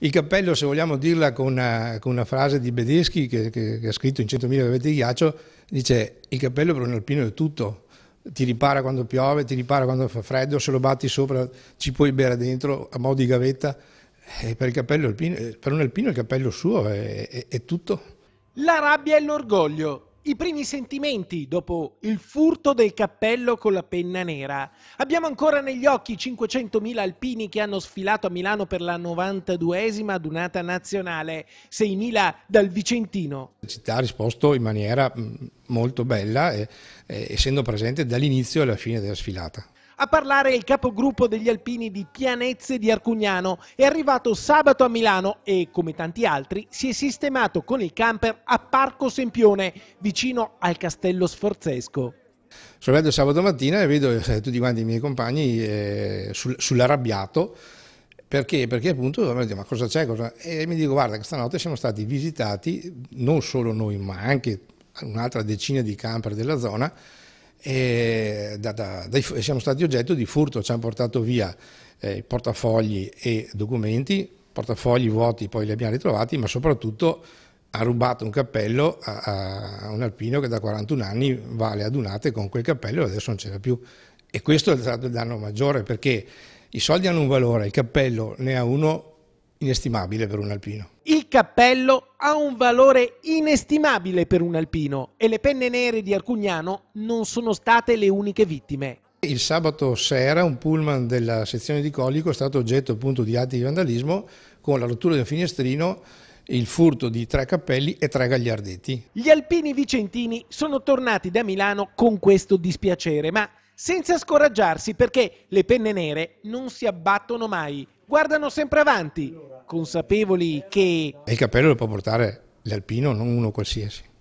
Il cappello, se vogliamo dirla con una, con una frase di Bedeschi che, che, che, ha scritto in 100.000 brevetti di ghiaccio, dice il cappello per un alpino è tutto, ti ripara quando piove, ti ripara quando fa freddo, se lo batti sopra ci puoi bere dentro a mo' di gavetta. E eh, per, alpino, eh, per un alpino il cappello suo è, è, è tutto. La rabbia e l'orgoglio i primi sentimenti dopo il furto del cappello con la penna nera. Abbiamo ancora negli occhi i 500.000 alpini che hanno sfilato a Milano per la 92esima adunata nazionale, 6.000 dal Vicentino. La città ha risposto in maniera mm, molto bella, e, eh, e, eh, essendo presente dall'inizio alla fine della sfilata. A parlare il capogruppo degli alpini di Pianezze di Arcugnano è arrivato sabato a Milano e, come tanti altri, si è sistemato con il camper a Parco Sempione, vicino al Castello Sforzesco. Sono arrivato sabato mattina e vedo eh, tutti quanti i miei compagni eh, sul, sull'arrabbiato perché? Perché appunto mi dico, ma cosa c'è? Cosa... E mi dico guarda che stanotte siamo stati visitati non solo noi ma anche un'altra decina di camper della zona da, da, dai, siamo stati oggetto di furto, ci hanno portato via eh, portafogli e documenti, portafogli vuoti poi li abbiamo ritrovati, ma soprattutto ha rubato un cappello a, a un alpino che da 41 anni vale adunate con quel cappello e adesso non c'era più. E questo è stato il danno maggiore perché i soldi hanno un valore, il cappello ne ha uno inestimabile per un alpino. Il cappello ha un valore inestimabile per un alpino e le penne nere di Arcugnano non sono state le uniche vittime. Il sabato sera un pullman della sezione di Colico è stato oggetto appunto di atti di vandalismo con la rottura di un finestrino il furto di tre cappelli e tre gagliardetti. Gli alpini vicentini sono tornati da Milano con questo dispiacere, ma senza scoraggiarsi perché le penne nere non si abbattono mai, guardano sempre avanti consapevoli che... E il cappello lo può portare l'alpino, non uno qualsiasi.